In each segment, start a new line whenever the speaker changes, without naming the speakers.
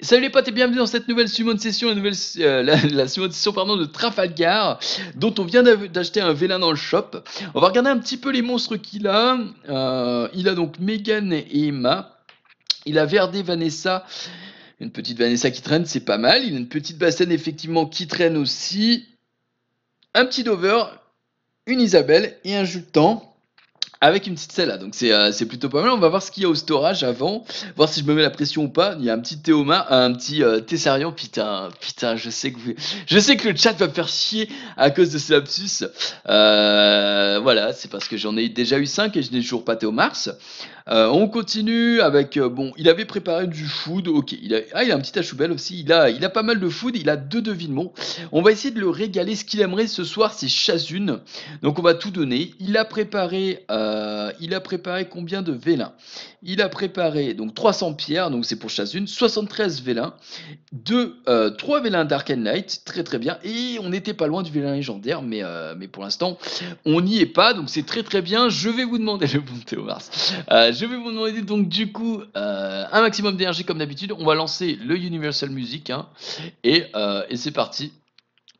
Salut les potes et bienvenue dans cette nouvelle Summon Session, la, nouvelle, euh, Session pardon, de Trafalgar, dont on vient d'acheter un vélin dans le shop. On va regarder un petit peu les monstres qu'il a. Euh, il a donc Megan et Emma. Il a Verde, Vanessa, une petite Vanessa qui traîne, c'est pas mal. Il a une petite bassine effectivement qui traîne aussi. Un petit Dover, une Isabelle et un Jutan avec une petite selle là, hein. donc euh, c'est plutôt pas mal. On va voir ce qu'il y a au storage avant, voir si je me mets la pression ou pas. Il y a un petit Théoma, un petit euh, Putain, putain, je sais que je sais que le chat va me faire chier à cause de ce lapsus. Euh, voilà, c'est parce que j'en ai déjà eu 5 et je n'ai toujours pas Théomars. Euh, on continue avec bon, il avait préparé du food. Ok, il ah, il a un petit Achoubel aussi. Il a il a pas mal de food. Il a deux devinements. On va essayer de le régaler. Ce qu'il aimerait ce soir, c'est Chazune. Donc on va tout donner. Il a préparé. Euh, il a préparé combien de vélins Il a préparé donc 300 pierres, donc c'est pour une. 73 vélins, deux, euh, trois 3 vélins and Light, très très bien. Et on n'était pas loin du vélin légendaire, mais, euh, mais pour l'instant, on n'y est pas, donc c'est très très bien. Je vais vous demander, le bon Théo Mars, je vais vous demander donc du coup un maximum d'énergie comme d'habitude. On va lancer le Universal Music, hein, et, et c'est parti.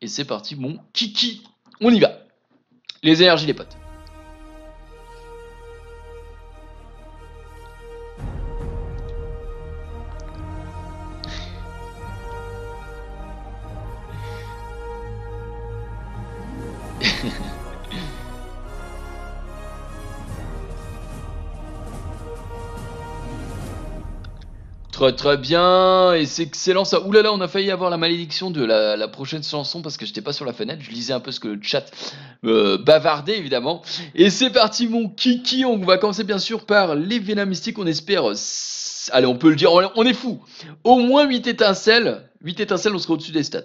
Et c'est parti, mon kiki, on y va. Les énergies, les potes. Très très bien, et c'est excellent ça. Oulala là là, on a failli avoir la malédiction de la, prochaine chanson parce que j'étais pas sur la fenêtre, je lisais un peu ce que le chat euh, bavardait évidemment. Et c'est parti mon kiki, on va commencer bien sûr par les vénamistiques Mystiques, on espère... Euh, allez, on peut le dire, on est fou Au moins 8 étincelles 8 étincelles, on sera au-dessus des stats.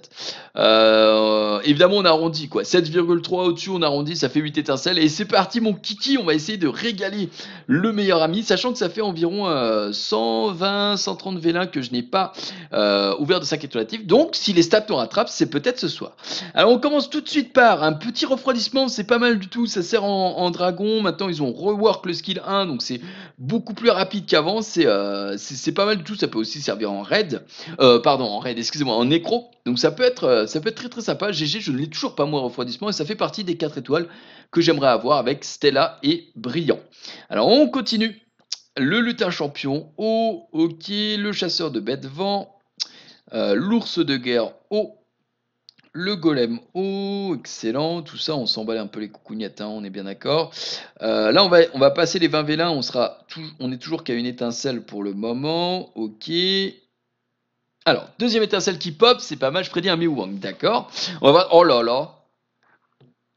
Euh, évidemment, on arrondit quoi. 7,3 au-dessus, on arrondit, ça fait 8 étincelles. Et c'est parti, mon kiki, on va essayer de régaler le meilleur ami, sachant que ça fait environ 120, euh, 130 vélins que je n'ai pas euh, ouvert de 5 étoiles Donc, si les stats nous rattrapent, c'est peut-être ce soir. Alors, on commence tout de suite par un petit refroidissement, c'est pas mal du tout, ça sert en, dragon. Maintenant, ils ont rework le skill 1, donc c'est beaucoup plus rapide qu'avant. C'est pas mal du tout, ça peut aussi servir en raid. pardon, en raid excusez-moi, en écro. Donc ça peut être, euh, ça peut être très très sympa. GG, je ne l'ai toujours pas moi refroidissement et ça fait partie des 4 étoiles que j'aimerais avoir avec Stella et Brillant. Alors on continue. Le lutin champion, oh, ok, le chasseur de bêtes vent, euh, l'ours de guerre, oh, le golem, oh, excellent, tout ça, on s'emballe un peu les coucougnettes, hein, on est bien d'accord. Euh, là, on va, on va passer les 20 vélins, on, sera on est toujours qu'à une étincelle pour le moment, ok. Alors, deuxième étincelle qui pop, c'est pas mal, je prédis un Miwang, d'accord On va voir, oh là là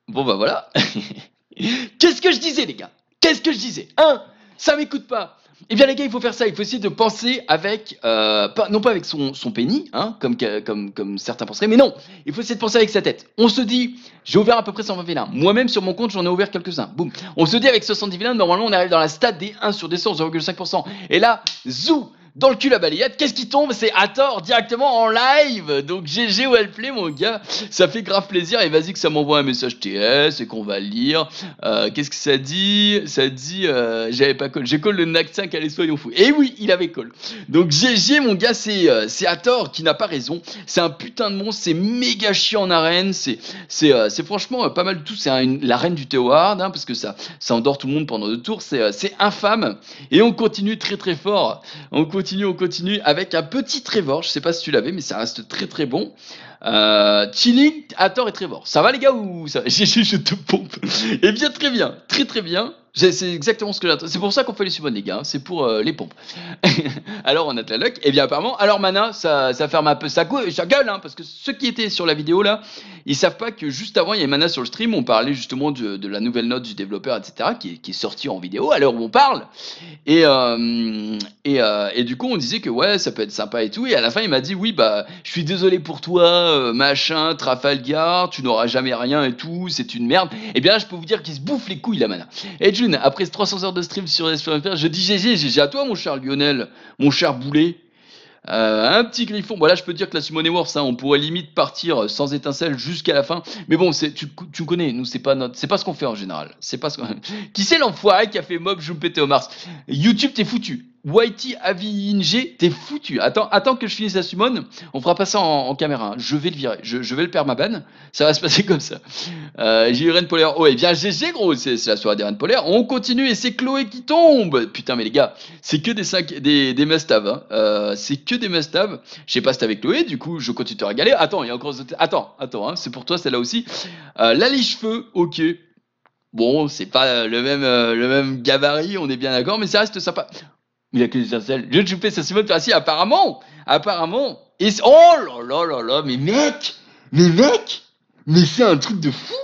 Bon bah voilà Qu'est-ce que je disais les gars Qu'est-ce que je disais Hein Ça m'écoute pas eh bien les gars, il faut faire ça, il faut essayer de penser avec, euh, non pas avec son, son pénis, hein, comme, comme, comme certains penseraient, mais non, il faut essayer de penser avec sa tête. On se dit, j'ai ouvert à peu près 120 vilains, moi-même sur mon compte j'en ai ouvert quelques-uns, boum. On se dit avec 70 vilains, normalement on arrive dans la stade des 1 sur des 100, 0,5%. Et là, zou, dans le cul la balayette. Qu'est-ce qui tombe C'est à tort directement en live. Donc GG Wellplay mon gars, ça fait grave plaisir et vas-y que ça m'envoie un message TS et qu'on va lire. Euh, qu'est-ce que ça dit Ça dit euh, j'avais pas call. J'ai call le NAC 5 allez soyons fous. Et oui, il avait call. Donc GG mon gars, c'est euh, c'est à tort qui n'a pas raison. C'est un putain de monstre, c'est méga chiant en arène, c'est c'est franchement pas mal du tout, c'est l'arène la reine du Théo hein, parce que ça ça endort tout le monde pendant deux tours, c'est infâme et on continue très très fort. On continue continue, on continue avec un petit Trevor. Je sais pas si tu l'avais, mais ça reste très très bon. Euh, Chilling, tort et Trevor. Ça va les gars ou ça je, je te pompe Eh bien très bien, très très bien. C'est exactement ce que j'attends. C'est pour ça qu'on fait les summons, les gars. C'est pour euh, les pompes. alors, on a de la luck. Et eh bien, apparemment, alors Mana, ça, ferme un peu sa, sa gueule, hein, parce que ceux qui étaient sur la vidéo là, ils savent pas que juste avant, il y avait Mana sur le stream. On parlait justement de, la nouvelle note du développeur, etc., qui, est sortie en vidéo à l'heure où on parle. Et, euh, euh, et, du coup, on disait que ouais, ça peut être sympa et tout. Et à la fin, il m'a dit oui, bah, je suis désolé pour toi, machin, Trafalgar, tu n'auras jamais rien et tout, c'est une merde. Et eh bien, je peux vous dire qu'il se bouffe les couilles, la Mana. Et après 300 heures de stream sur Esprit je dis GG, GG à toi, mon cher Lionel, mon cher Boulet. Euh, un petit griffon. Voilà, je peux dire que la Simone Wars, hein, on pourrait limite partir sans étincelle jusqu'à la fin. Mais bon, tu, tu connais, nous, c'est pas notre, c'est pas ce qu'on fait en général. C'est pas ce Qui c'est l'enfoiré qui a fait Mob péter au Mars YouTube, t'es foutu. Whitey, Avi, t'es foutu. Attends, attends que je finisse la summon. On fera pas en, en caméra. Hein. Je vais le virer. Je, vais le perdre ma banne. Ça va se passer comme ça. Euh, j'ai eu Ren Polaire. Oh, et bien GG, gros. C'est la soirée des Ren Polaire. On continue et c'est Chloé qui tombe. Putain, mais les gars, c'est que des, sacs des, must hein. euh, c'est que des must Je sais pas si t'es avec Chloé. Du coup, je continue de te régaler. Attends, il y a encore. Attends, attends. Hein. C'est pour toi, celle-là aussi. Euh, la liche-feu. Ok bon, c'est pas le même, euh, le même gabarit, on est bien d'accord, mais ça reste sympa. Il a que des étincelles. Je Simon, tu Simone si, apparemment. Apparemment. oh là là là là, mais mec Mais mec Mais c'est un truc de fou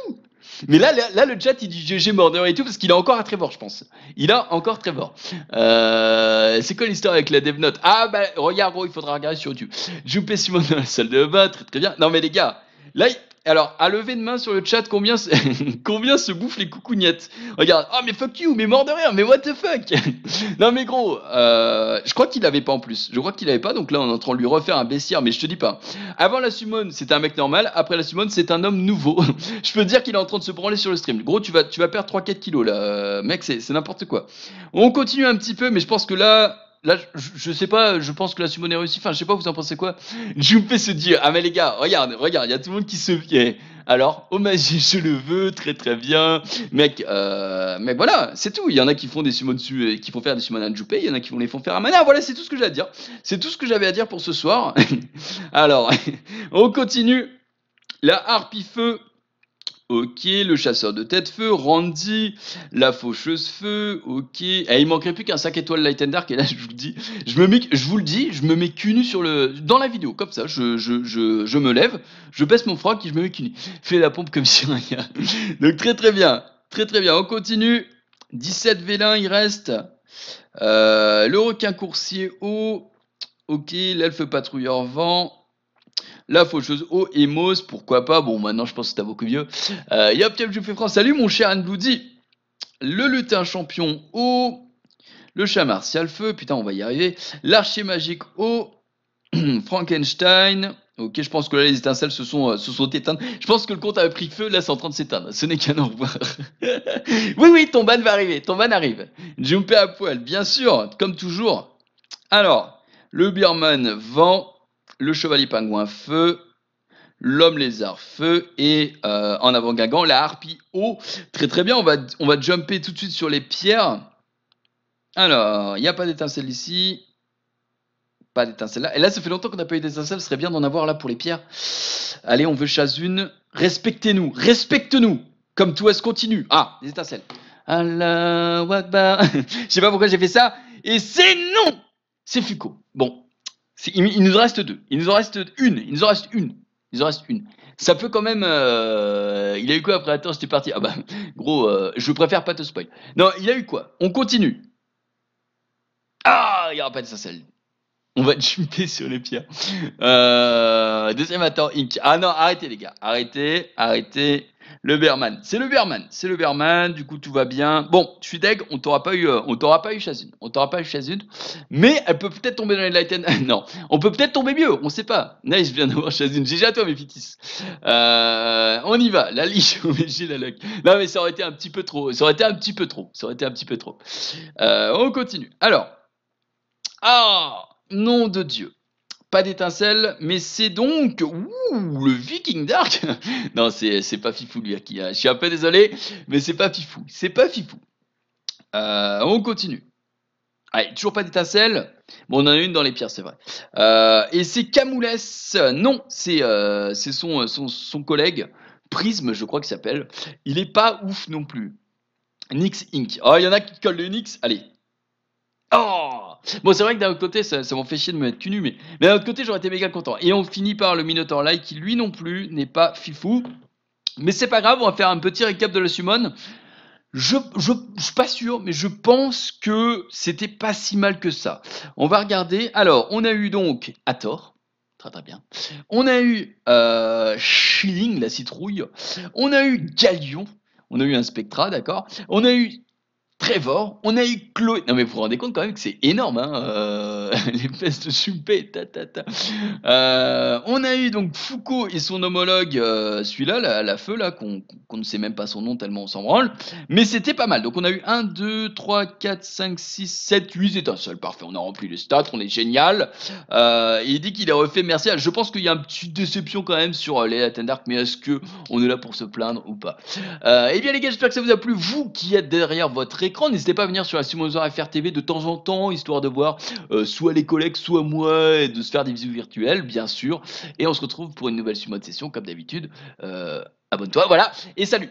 mais là, là, le chat, il dit GG Mordor et tout, parce qu'il a encore un Trevor, je pense. Il a encore Trevor. Euh, c'est quoi l'histoire avec la dev note Ah, bah, regarde, il faudra regarder sur YouTube. Juppé Simon dans la salle de bain, très très bien. Non, mais les gars, là, alors, à lever de main sur le chat, combien se, combien se bouffent les coucougnettes Regarde, oh, mais fuck you, mais mort de rire, mais what the fuck Non mais gros, euh, je crois qu'il avait pas en plus. Je crois qu'il avait pas, donc là on est en train de lui refaire un baissière, mais je te dis pas. Avant la summon, c'était un mec normal, après la summon, c'est un homme nouveau. je peux dire qu'il est en train de se branler sur le stream. Gros, tu vas, tu vas perdre 3-4 kilos là, euh, mec, c'est n'importe quoi. On continue un petit peu, mais je pense que là, là, je, je, sais pas, je pense que la est réussie. enfin, je sais pas, vous en pensez quoi Juppé se dit Ah, mais les gars, regarde, regarde, il y a tout le monde qui se vient. Alors, hommage, oh, je le veux, très très bien. Mec, euh, voilà, c'est tout. Il y en a qui font des sumos dessus, qui font faire des summons à Juppé, il y en a qui vont les font faire à Mana. Voilà, c'est tout ce que j'ai à dire. C'est tout ce que j'avais à dire pour ce soir. Alors, on continue. La harpie feu Ok, le chasseur de tête feu, Randy, la faucheuse feu, ok. Et eh, ne il manquerait plus qu'un 5 étoiles Light and Dark, et là je vous le dis, je me mets, je vous le dis, je me mets cunu sur le. Dans la vidéo, comme ça, je, je, me lève, je baisse mon froc et je me mets cunu. Fais la pompe comme si rien. Donc très très bien. Très très bien. On continue. 17 vélins, il reste. Euh, le requin coursier haut. Ok, l'elfe patrouilleur vent. La Faucheuse-O, Emos, pourquoi pas. Bon, maintenant, je pense que t'as beaucoup mieux. Euh, Yop, yop, je fais France. Salut, mon cher Anne Bloody. Le lutin champion O. Le chat martial feu. Putain, on va y arriver. L'archer magique O. Frankenstein. Ok, je pense que là, les étincelles se sont, euh, se sont éteintes. Je pense que le compte avait pris feu, là, c'est en train de s'éteindre. Ce n'est qu'un au revoir. oui, oui, ton ban va arriver, ton ban arrive. Jumpé à poil, bien sûr, comme toujours. Alors, le Birman vend le chevalier pingouin feu, l'homme lézard feu et euh, en avant Guingamp, la harpie eau. Très très bien, on va, on va jumper tout de suite sur les pierres. Alors, il n'y a pas d'étincelle ici. Pas d'étincelle là. Et là, ça fait longtemps qu'on n'a pas eu d'étincelle, ce serait bien d'en avoir là pour les pierres. Allez, on veut chasse une. Respectez-nous, respecte-nous, comme tout est continue. Ah, des étincelles. Je ne Je sais pas pourquoi j'ai fait ça. Et c'est non C'est Foucault. Bon, il, nous reste deux. Il nous en reste une. Il nous en reste une. Il nous en reste une. Ça peut quand même. Euh, il a eu quoi après Attends, c'était parti. Ah bah, gros, euh, je préfère pas te spoil. Non, il a eu quoi On continue. Ah, il n'y aura pas de sacelle. On va jumper sur les pierres. Euh, deuxième attend, Inc. Ah non, arrêtez les gars. Arrêtez, arrêtez. Le Berman. C'est le Berman. C'est le Berman. Du coup, tout va bien. Bon, je suis deg. On t'aura pas eu, euh, on t'aura pas eu Chazune. On t'aura pas eu Chazune. Mais elle peut peut-être tomber dans les Lighten. non. On peut peut-être tomber mieux. On sait pas. Nice, viens d'avoir Chazune. GG à toi, mes fitis. Euh, on y va. La liche. la luck. Non, mais ça aurait été un petit peu trop. Ça aurait été un petit peu trop. Ça aurait été un petit peu trop. on continue. Alors. Ah, nom de Dieu. Pas d'étincelle, mais c'est donc ouh, le Viking Dark. non, c'est pas fifou lui qui. Hein. Je suis un peu désolé, mais c'est pas fifou. C'est pas fifou. Euh, on continue. Allez, toujours pas d'étincelle. Bon, on en a une dans les pierres c'est vrai. Euh, et c'est Camoules Non, c'est euh, son, son, collègue, Prisme, je crois qu'il s'appelle. Il est pas ouf non plus. Nix Inc. Oh, il y en a qui collent le Nix. Allez. Oh Bon, c'est vrai que d'un autre côté, ça, m'en fait chier de me mettre nu, mais, mais d'un autre côté, j'aurais été méga content. Et on finit par le Minotaur Light qui, lui non plus, n'est pas fifou. Mais c'est pas grave, on va faire un petit récap de la summon. Je, suis pas sûr, mais je pense que c'était pas si mal que ça. On va regarder. Alors, on a eu donc Ator, Très très bien. On a eu euh, Shilling, la citrouille. On a eu Galion. On a eu un Spectra, d'accord. On a eu Trevor, on a eu Chloé. Non, mais vous vous rendez compte quand même que c'est énorme, hein, euh, les fesses de Shumpei, euh, on a eu donc Foucault et son homologue, euh, celui-là, la, la, feu, là, qu'on ne sait même pas son nom tellement on s'en branle. Mais c'était pas mal. Donc on a eu 1, 2, 3, 4, 5, 6, 7, 8 seul Parfait, on a rempli les stats, on est génial. il dit qu'il a refait merci. Je pense qu'il y a une petite déception quand même sur les Latin mais est-ce que on est là pour se plaindre ou pas Eh bien, les gars, j'espère que ça vous a plu. Vous qui êtes derrière votre N'hésitez pas à venir sur la Simulator FR TV de temps en temps, histoire de voir euh, soit les collègues, soit moi, et de se faire des visios virtuelles, bien sûr. Et on se retrouve pour une nouvelle Sumo de session, comme d'habitude. Euh, abonne-toi, voilà, et salut